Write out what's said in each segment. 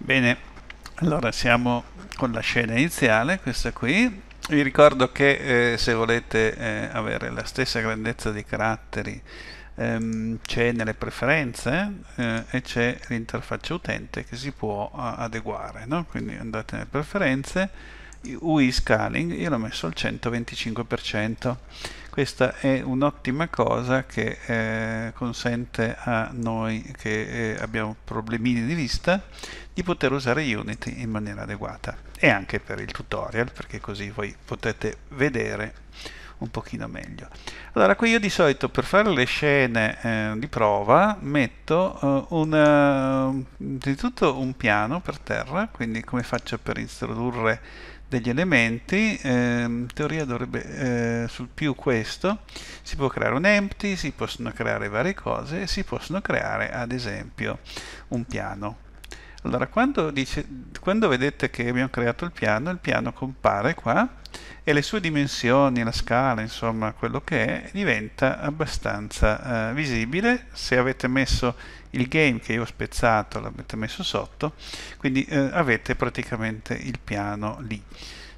Bene, allora siamo con la scena iniziale, questa qui. Vi ricordo che eh, se volete eh, avere la stessa grandezza di caratteri ehm, c'è nelle preferenze eh, e c'è l'interfaccia utente che si può adeguare. No? Quindi andate nelle preferenze UI scaling io l'ho messo al 125%. Questa è un'ottima cosa che eh, consente a noi che eh, abbiamo problemini di vista di poter usare Unity in maniera adeguata e anche per il tutorial perché così voi potete vedere un pochino meglio. Allora qui io di solito per fare le scene eh, di prova metto eh, una, eh, innanzitutto un piano per terra, quindi come faccio per introdurre degli elementi, eh, in teoria dovrebbe, eh, sul più questo, si può creare un empty, si possono creare varie cose, si possono creare ad esempio un piano. Allora, quando, dice, quando vedete che abbiamo creato il piano, il piano compare qua e le sue dimensioni, la scala, insomma, quello che è, diventa abbastanza eh, visibile. Se avete messo il game che io ho spezzato, l'avete messo sotto, quindi eh, avete praticamente il piano lì.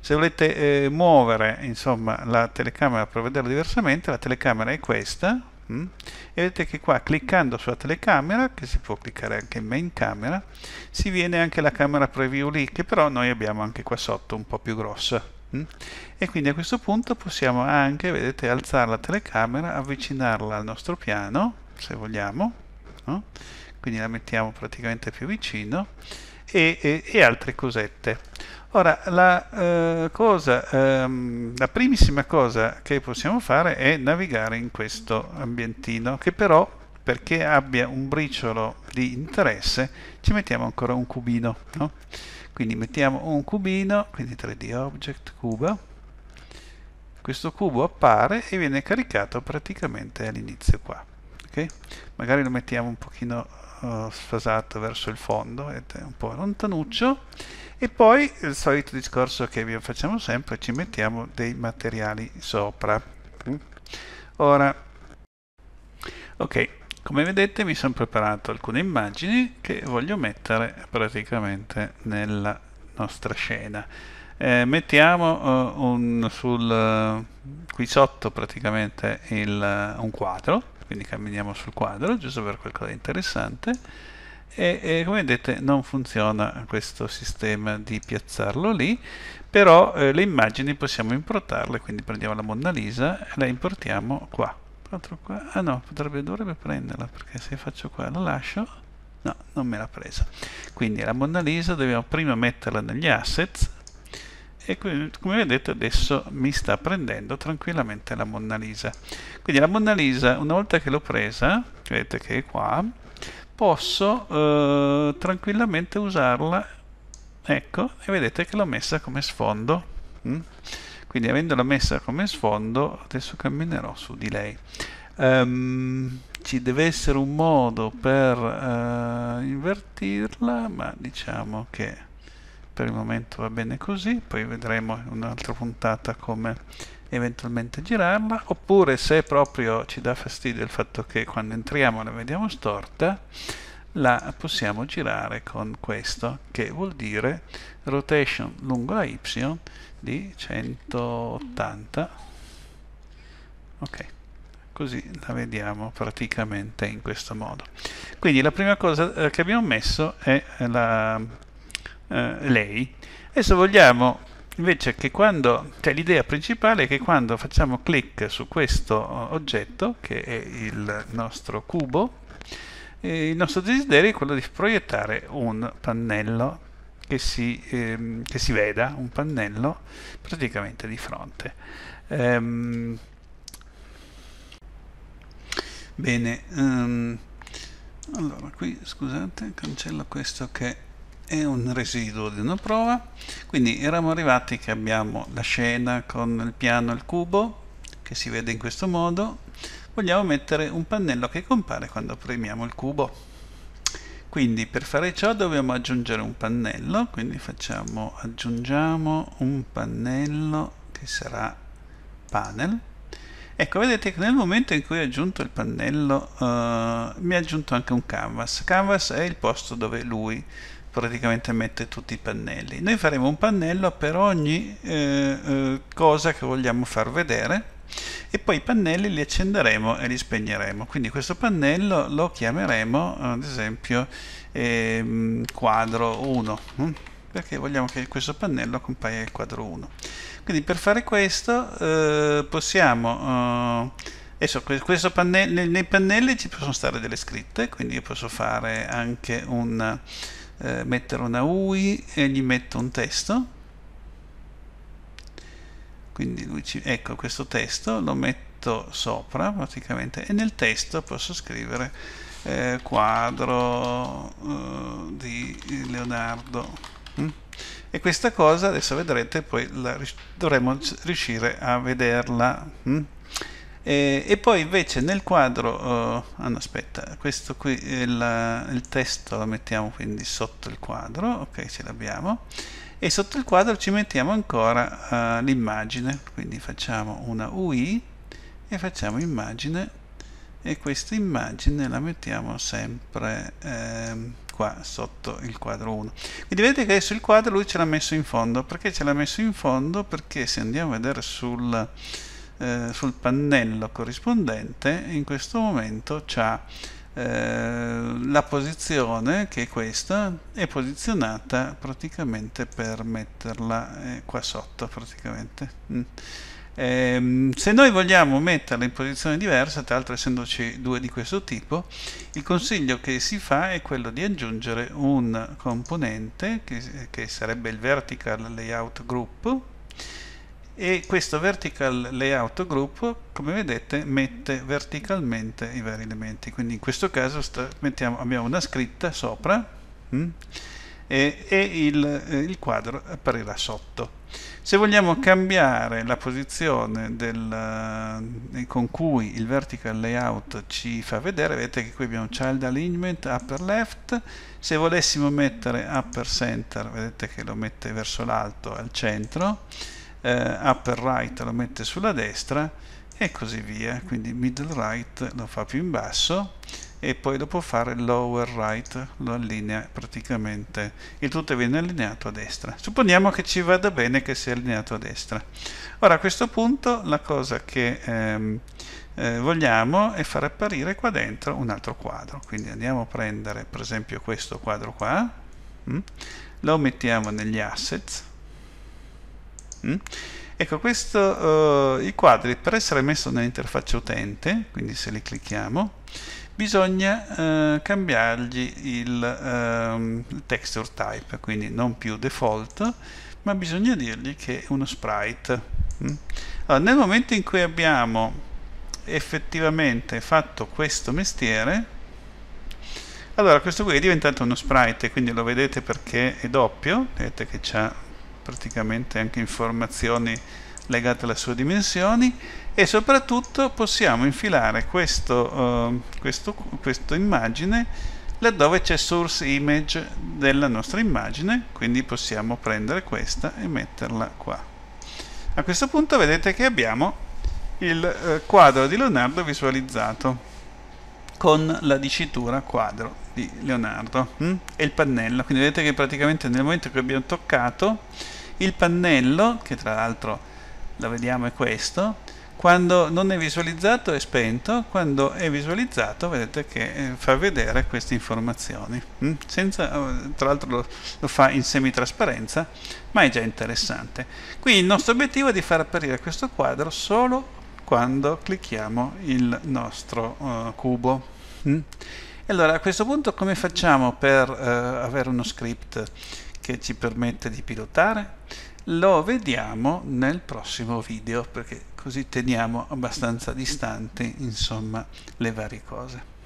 Se volete eh, muovere insomma, la telecamera per vederlo diversamente, la telecamera è questa, Mm? E vedete che qua cliccando sulla telecamera, che si può cliccare anche in main camera, si viene anche la camera preview lì, che però noi abbiamo anche qua sotto un po' più grossa. Mm? E quindi a questo punto possiamo anche, vedete, alzare la telecamera, avvicinarla al nostro piano, se vogliamo, no? quindi la mettiamo praticamente più vicino, e, e, e altre cosette. Ora, la, eh, cosa, ehm, la primissima cosa che possiamo fare è navigare in questo ambientino, che però perché abbia un briciolo di interesse ci mettiamo ancora un cubino. No? Quindi mettiamo un cubino, quindi 3D Object, cuba. Questo cubo appare e viene caricato praticamente all'inizio qua. Okay? Magari lo mettiamo un pochino uh, sfasato verso il fondo, è un po' lontanuccio e poi il solito discorso che vi facciamo sempre ci mettiamo dei materiali sopra ora ok come vedete mi sono preparato alcune immagini che voglio mettere praticamente nella nostra scena eh, mettiamo uh, un, sul, uh, qui sotto praticamente il, uh, un quadro quindi camminiamo sul quadro giusto per qualcosa di interessante e, e, come vedete non funziona questo sistema di piazzarlo lì però eh, le immagini possiamo importarle quindi prendiamo la Mona Lisa e la importiamo qua qua ah no potrebbe, dovrebbe prenderla perché se faccio qua la lascio no non me l'ha presa quindi la Mona Lisa dobbiamo prima metterla negli assets e come vedete adesso mi sta prendendo tranquillamente la Mona Lisa quindi la Mona Lisa una volta che l'ho presa vedete che è qua posso eh, tranquillamente usarla ecco e vedete che l'ho messa come sfondo mm? quindi avendola messa come sfondo adesso camminerò su di lei um, ci deve essere un modo per uh, invertirla ma diciamo che per il momento va bene così, poi vedremo in un'altra puntata come eventualmente girarla, oppure se proprio ci dà fastidio il fatto che quando entriamo la vediamo storta, la possiamo girare con questo, che vuol dire rotation lungo la y di 180, ok, così la vediamo praticamente in questo modo. Quindi la prima cosa eh, che abbiamo messo è la eh, lei. Adesso vogliamo invece che quando, cioè l'idea principale è che quando facciamo clic su questo eh, oggetto, che è il nostro cubo, eh, il nostro desiderio è quello di proiettare un pannello che si, ehm, che si veda, un pannello praticamente di fronte. Ehm, bene, um, allora qui scusate, cancello questo che è un residuo di una prova quindi eravamo arrivati che abbiamo la scena con il piano e il cubo che si vede in questo modo vogliamo mettere un pannello che compare quando premiamo il cubo quindi per fare ciò dobbiamo aggiungere un pannello quindi facciamo aggiungiamo un pannello che sarà panel ecco vedete che nel momento in cui ho aggiunto il pannello eh, mi ha aggiunto anche un canvas canvas è il posto dove lui praticamente mette tutti i pannelli. Noi faremo un pannello per ogni eh, eh, cosa che vogliamo far vedere e poi i pannelli li accenderemo e li spegneremo. Quindi questo pannello lo chiameremo ad esempio eh, quadro 1 hm? perché vogliamo che questo pannello compaia il quadro 1. Quindi per fare questo eh, possiamo... Eh, adesso, pannello, nei pannelli ci possono stare delle scritte, quindi io posso fare anche un, eh, mettere una UI e gli metto un testo quindi lui ci, ecco questo testo lo metto sopra praticamente e nel testo posso scrivere eh, quadro eh, di Leonardo mm? e questa cosa adesso vedrete poi la, dovremo riuscire a vederla mm? E, e poi invece nel quadro, oh, ah no, aspetta, questo qui, il, eh, il testo lo mettiamo quindi sotto il quadro, ok ce l'abbiamo, e sotto il quadro ci mettiamo ancora uh, l'immagine, quindi facciamo una UI e facciamo immagine e questa immagine la mettiamo sempre ehm, qua sotto il quadro 1 quindi vedete che adesso il quadro lui ce l'ha messo in fondo perché ce l'ha messo in fondo perché se andiamo a vedere sul eh, sul pannello corrispondente in questo momento c'ha eh, la posizione che è questa è posizionata praticamente per metterla eh, qua sotto praticamente mm. Eh, se noi vogliamo metterla in posizione diversa, tra l'altro essendoci due di questo tipo, il consiglio che si fa è quello di aggiungere un componente che, che sarebbe il vertical layout group e questo vertical layout group come vedete mette verticalmente i vari elementi quindi in questo caso mettiamo, abbiamo una scritta sopra mh, mm, e, e il, eh, il, quadro apparirà sotto se vogliamo cambiare la posizione del, eh, con cui il vertical layout ci fa vedere vedete che qui abbiamo child alignment upper left se volessimo mettere upper center vedete che lo mette verso l'alto al centro eh, upper right lo mette sulla destra e così via quindi middle right lo fa più in basso e poi lo può fare lower right lo allinea praticamente il tutto viene allineato a destra supponiamo che ci vada bene che sia allineato a destra ora a questo punto la cosa che ehm, eh, vogliamo è far apparire qua dentro un altro quadro quindi andiamo a prendere per esempio questo quadro qua mm? lo mettiamo negli assets Mm? Ecco, questo, eh, i quadri per essere messi nell'interfaccia utente, quindi se li clicchiamo, bisogna eh, cambiargli il, ehm, texture type, quindi non più default, ma bisogna dirgli che è uno sprite. Mm? Allora, nel momento in cui abbiamo effettivamente fatto questo mestiere, allora questo qui è diventato uno sprite, quindi lo vedete perché è doppio, vedete che c'ha praticamente anche informazioni legate alle sue dimensioni e soprattutto possiamo infilare questo, eh, questo, questa immagine laddove c'è source image della nostra immagine quindi possiamo prendere questa e metterla qua a questo punto vedete che abbiamo il eh, quadro di Leonardo visualizzato con la dicitura quadro di Leonardo hm? e il pannello quindi vedete che praticamente nel momento che abbiamo toccato il pannello, che tra l'altro lo vediamo è questo, quando non è visualizzato è spento, quando è visualizzato vedete che eh, fa vedere queste informazioni, mm? Senza, eh, tra l'altro lo, lo, fa in semitrasparenza, ma è già interessante. Qui il nostro obiettivo è di far apparire questo quadro solo quando clicchiamo il nostro uh, cubo. Mm? Allora a questo punto come facciamo per uh, avere uno script? che ci permette di pilotare? Lo vediamo nel prossimo video perché così teniamo abbastanza distanti insomma le varie cose.